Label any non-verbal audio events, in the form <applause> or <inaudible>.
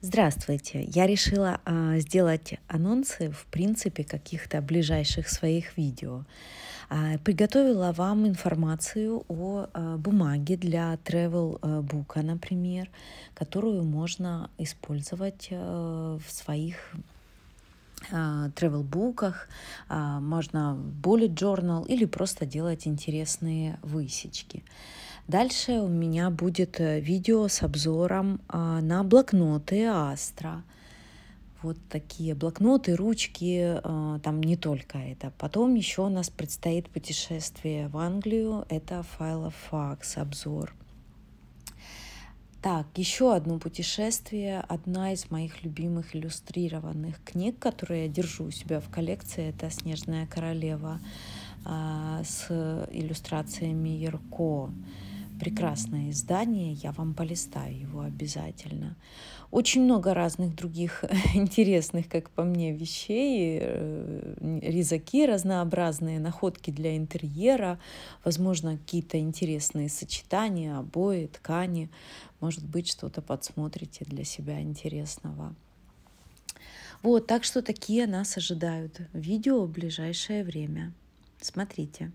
Здравствуйте! Я решила а, сделать анонсы, в принципе, каких-то ближайших своих видео. А, приготовила вам информацию о а, бумаге для travel бука, например, которую можно использовать а, в своих а, travel буках а, можно bullet journal или просто делать интересные высечки. Дальше у меня будет э, видео с обзором а, на блокноты Астра. Вот такие блокноты, ручки, а, там не только это. Потом еще у нас предстоит путешествие в Англию, это файлофакс обзор. Так, еще одно путешествие, одна из моих любимых иллюстрированных книг, которые я держу у себя в коллекции, это «Снежная королева» а, с иллюстрациями Ярко прекрасное издание, я вам полистаю его обязательно. Очень много разных других <laughs> интересных, как по мне, вещей, э, резаки разнообразные, находки для интерьера, возможно, какие-то интересные сочетания, обои, ткани, может быть, что-то подсмотрите для себя интересного. Вот, так что такие нас ожидают видео в ближайшее время. Смотрите.